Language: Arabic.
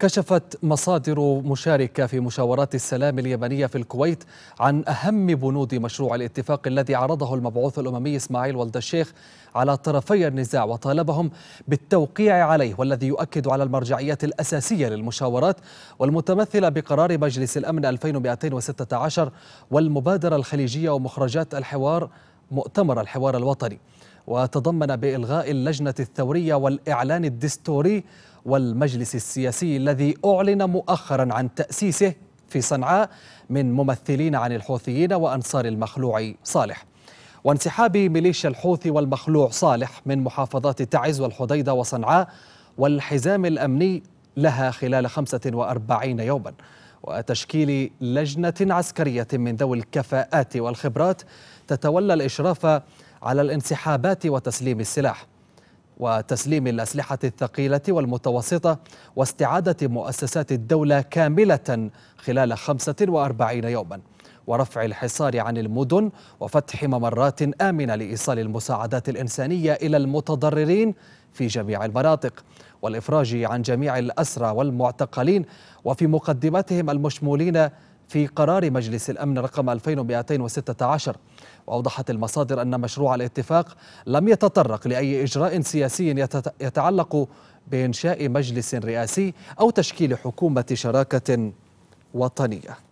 كشفت مصادر مشاركة في مشاورات السلام اليمنية في الكويت عن أهم بنود مشروع الاتفاق الذي عرضه المبعوث الأممي إسماعيل ولد الشيخ على طرفي النزاع وطالبهم بالتوقيع عليه والذي يؤكد على المرجعية الأساسية للمشاورات والمتمثلة بقرار مجلس الأمن 2216 والمبادرة الخليجية ومخرجات الحوار مؤتمر الحوار الوطني وتضمن بإلغاء اللجنة الثورية والإعلان الدستوري والمجلس السياسي الذي أعلن مؤخرا عن تأسيسه في صنعاء من ممثلين عن الحوثيين وأنصار المخلوع صالح وانسحاب ميليشيا الحوثي والمخلوع صالح من محافظات تعز والحديدة وصنعاء والحزام الأمني لها خلال 45 يوما وتشكيل لجنة عسكرية من ذوي الكفاءات والخبرات تتولى الإشراف على الانسحابات وتسليم السلاح وتسليم الأسلحة الثقيلة والمتوسطة واستعادة مؤسسات الدولة كاملة خلال 45 يوما ورفع الحصار عن المدن وفتح ممرات آمنة لإيصال المساعدات الإنسانية إلى المتضررين في جميع المناطق والإفراج عن جميع الأسرى والمعتقلين وفي مقدمتهم المشمولين في قرار مجلس الأمن رقم 2216 وأوضحت المصادر أن مشروع الاتفاق لم يتطرق لأي إجراء سياسي يتعلق بإنشاء مجلس رئاسي أو تشكيل حكومة شراكة وطنية